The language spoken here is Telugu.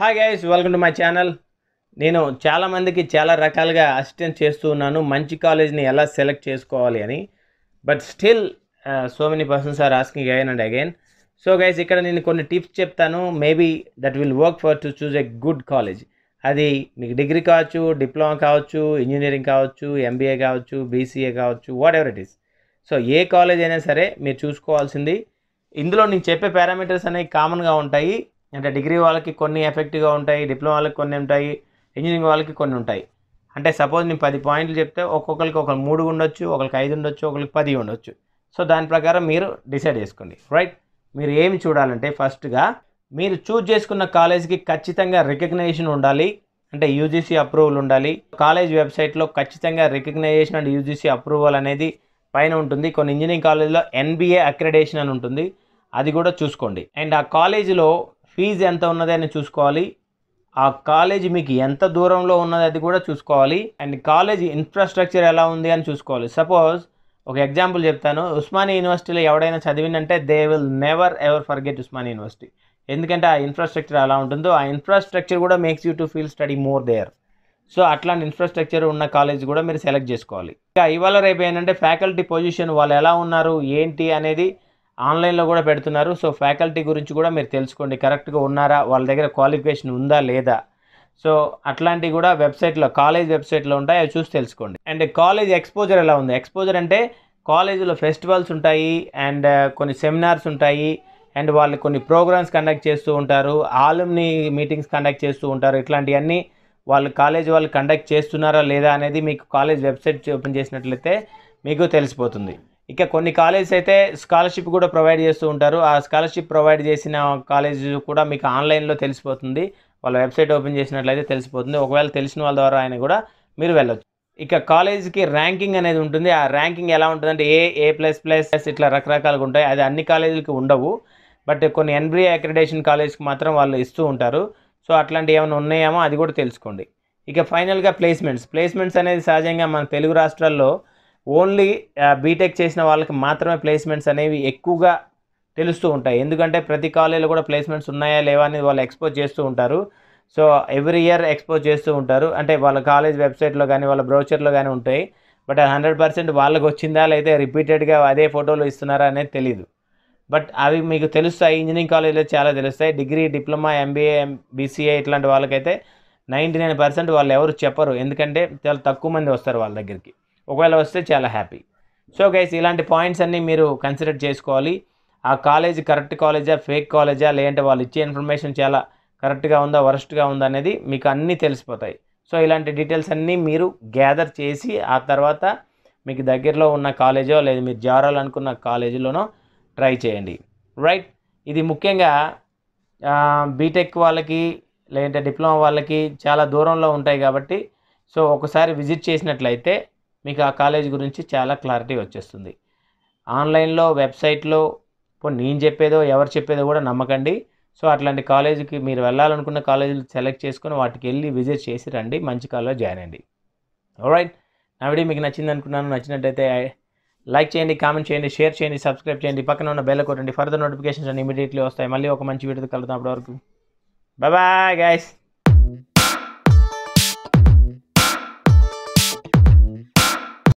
hi guys welcome to my channel నేను చాలామందికి చాలా రకాలుగా అసిస్టెంట్ చేస్తూ ఉన్నాను మంచి కాలేజ్ని ఎలా సెలెక్ట్ చేసుకోవాలి అని but still so many persons are asking again and again so guys ఇక్కడ నేను కొన్ని టిప్స్ చెప్తాను maybe that will work for to choose a good college అది మీకు డిగ్రీ కావచ్చు డిప్లొమా కావచ్చు ఇంజనీరింగ్ కావచ్చు ఎంబీఏ కావచ్చు బీసీఏ కావచ్చు whatever it is so ఏ కాలేజ్ అయినా సరే మీరు చూసుకోవాల్సింది ఇందులో నేను చెప్పే పారామీటర్స్ అనేవి కామన్గా ఉంటాయి అంటే డిగ్రీ వాళ్ళకి కొన్ని ఎఫెక్టివ్గా ఉంటాయి డిప్లొమా వాళ్ళకి కొన్ని ఉంటాయి ఇంజనీరింగ్ వాళ్ళకి కొన్ని ఉంటాయి అంటే సపోజ్ నేను పది పాయింట్లు చెప్తే ఒక్కొక్కరికి ఒకరు మూడు ఉండొచ్చు ఒకరికి ఐదు ఉండొచ్చు ఒకరికి పది ఉండొచ్చు సో దాని ప్రకారం మీరు డిసైడ్ చేసుకోండి రైట్ మీరు ఏమి చూడాలంటే ఫస్ట్గా మీరు చూజ్ చేసుకున్న కాలేజ్కి ఖచ్చితంగా రికగ్నైజేషన్ ఉండాలి అంటే యూజీసీ అప్రూవల్ ఉండాలి కాలేజ్ వెబ్సైట్లో ఖచ్చితంగా రికగ్నైజేషన్ అండ్ యూజీసీ అప్రూవల్ అనేది పైన ఉంటుంది కొన్ని ఇంజనీరింగ్ కాలేజ్లో ఎన్బీఏ అక్రెడేషన్ అని ఉంటుంది అది కూడా చూసుకోండి అండ్ ఆ కాలేజీలో ఫీజు ఎంత ఉన్నది అని చూసుకోవాలి ఆ కాలేజ్ మీకు ఎంత దూరంలో ఉన్నది అది కూడా చూసుకోవాలి అండ్ కాలేజ్ ఇన్ఫ్రాస్ట్రక్చర్ ఎలా ఉంది అని చూసుకోవాలి సపోజ్ ఒక ఎగ్జాంపుల్ చెప్తాను ఉస్మానియా యూనివర్సిటీలో ఎవడైనా చదివిందంటే they will never ever forget Osmania university ఎందుకంటే ఆ ఇన్ఫ్రాస్ట్రక్చర్ ఎలా ఉంటుందో ఆ ఇన్ఫ్రాస్ట్రక్చర్ కూడా makes you to feel study more there so అట్లాంటి ఇన్ఫ్రాస్ట్రక్చర్ ఉన్న కాలేజ్ కూడా మీరు సెలెక్ట్ చేసుకోవాలి ఇంకా ఇవాళ రేపు ఏంటంటే ఫ్యాకల్టీ పొజిషన్ వాళ్ళు ఎలా ఉన్నారు ఏంటి అనేది ఆన్లైన్లో కూడా పెడుతున్నారు సో ఫ్యాకల్టీ గురించి కూడా మీరు తెలుసుకోండి కరెక్ట్గా ఉన్నారా వాళ్ళ దగ్గర క్వాలిఫికేషన్ ఉందా లేదా సో అట్లాంటివి కూడా వెబ్సైట్లో కాలేజ్ వెబ్సైట్లో ఉంటాయి అవి చూసి తెలుసుకోండి అండ్ కాలేజ్ ఎక్స్పోజర్ ఎలా ఉంది ఎక్స్పోజర్ అంటే కాలేజీలో ఫెస్టివల్స్ ఉంటాయి అండ్ కొన్ని సెమినార్స్ ఉంటాయి అండ్ వాళ్ళు కొన్ని ప్రోగ్రామ్స్ కండక్ట్ చేస్తూ ఉంటారు ఆలుమ్ని మీటింగ్స్ కండక్ట్ చేస్తూ ఉంటారు ఇట్లాంటివన్నీ వాళ్ళు కాలేజ్ వాళ్ళు కండక్ట్ చేస్తున్నారా లేదా అనేది మీకు కాలేజ్ వెబ్సైట్ ఓపెన్ చేసినట్లయితే మీకు తెలిసిపోతుంది ఇక కొన్ని కాలేజెస్ అయితే స్కాలర్షిప్ కూడా ప్రొవైడ్ చేస్తూ ఉంటారు ఆ స్కాలర్షిప్ ప్రొవైడ్ చేసిన కాలేజ్ కూడా మీకు ఆన్లైన్లో తెలిసిపోతుంది వాళ్ళ వెబ్సైట్ ఓపెన్ చేసినట్లయితే తెలిసిపోతుంది ఒకవేళ తెలిసిన వాళ్ళ ద్వారా అయినా కూడా మీరు వెళ్ళొచ్చు ఇక కాలేజీకి ర్యాంకింగ్ అనేది ఉంటుంది ఆ ర్యాంకింగ్ ఎలా ఉంటుందంటే ఏ ఏ ప్లస్ ప్లస్ ఇట్లా రకరకాలుగా ఉంటాయి అది అన్ని కాలేజీలకి ఉండవు బట్ కొన్ని ఎన్బిఏ అక్రిడేషన్ కాలేజ్కి మాత్రం వాళ్ళు ఇస్తూ ఉంటారు సో అట్లాంటి ఏమైనా ఉన్నాయేమో అది కూడా తెలుసుకోండి ఇక ఫైనల్గా ప్లేస్మెంట్స్ ప్లేస్మెంట్స్ అనేది సహజంగా మన తెలుగు రాష్ట్రాల్లో ఓన్లీ బీటెక్ చేసిన వాళ్ళకి మాత్రమే ప్లేస్మెంట్స్ అనేవి ఎక్కువగా తెలుస్తూ ఉంటాయి ఎందుకంటే ప్రతి కాలేజీలో కూడా ప్లేస్మెంట్స్ ఉన్నాయా లేవా అనేది వాళ్ళు ఎక్స్పోజ్ చేస్తూ ఉంటారు సో ఎవ్రీ ఇయర్ ఎక్స్పోజ్ చేస్తూ ఉంటారు అంటే వాళ్ళ కాలేజ్ వెబ్సైట్లో కానీ వాళ్ళ బ్రౌచర్లో కానీ ఉంటాయి బట్ హండ్రెడ్ పర్సెంట్ వాళ్ళకి వచ్చిందా లేదా రిపీటెడ్గా అదే ఫోటోలు ఇస్తున్నారా అనేది తెలియదు బట్ అవి మీకు తెలుస్తాయి ఇంజనీరింగ్ కాలేజ్లో చాలా తెలుస్తాయి డిగ్రీ డిప్లొమా ఎంబీఏ బీసీఏ ఇట్లాంటి వాళ్ళకైతే నైంటీ నైన్ పర్సెంట్ వాళ్ళు ఎవరు చెప్పరు ఎందుకంటే చాలా తక్కువ మంది వస్తారు వాళ్ళ దగ్గరికి ఒకవేళ వస్తే చాలా హ్యాపీ సో గైస్ ఇలాంటి పాయింట్స్ అన్నీ మీరు కన్సిడర్ చేసుకోవాలి ఆ కాలేజ్ కరెక్ట్ కాలేజా ఫేక్ కాలేజా లేదంటే వాళ్ళు ఇచ్చే ఇన్ఫర్మేషన్ చాలా కరెక్ట్గా ఉందా వరస్ట్గా ఉందా అనేది మీకు అన్నీ తెలిసిపోతాయి సో ఇలాంటి డీటెయిల్స్ అన్నీ మీరు గ్యాదర్ చేసి ఆ తర్వాత మీకు దగ్గరలో ఉన్న కాలేజో లేదా మీరు జారాలనుకున్న కాలేజీలోనో ట్రై చేయండి రైట్ ఇది ముఖ్యంగా బీటెక్ వాళ్ళకి లేదంటే డిప్లొమా వాళ్ళకి చాలా దూరంలో ఉంటాయి కాబట్టి సో ఒకసారి విజిట్ చేసినట్లయితే మీకు ఆ కాలేజ్ గురించి చాలా క్లారిటీ వచ్చేస్తుంది ఆన్లైన్లో వెబ్సైట్లో ఇప్పుడు నేను చెప్పేదో ఎవరు చెప్పేదో కూడా నమ్మకండి సో అట్లాంటి కాలేజీకి మీరు వెళ్ళాలనుకున్న కాలేజీలు సెలెక్ట్ చేసుకొని వాటికి వెళ్ళి విజిట్ చేసి రండి మంచి కాలేజ్లో జాయిన్ అండి రైట్ నా వీడియో మీకు నచ్చింది అనుకున్నాను నచ్చినట్టయితే లైక్ చేయండి కామెంట్ చేయండి షేర్ చేయండి సబ్స్క్రైబ్ చేయండి పక్కన ఉన్న బెల్ కొట్టండి ఫర్దర్ నోటిఫికేషన్స్ అన్ని ఇమీడియట్లీ వస్తాయి మళ్ళీ ఒక మంచి వీడియో కలుద్దాం అప్పటివరకు వరకు బాయ్ బాయ్ గైస్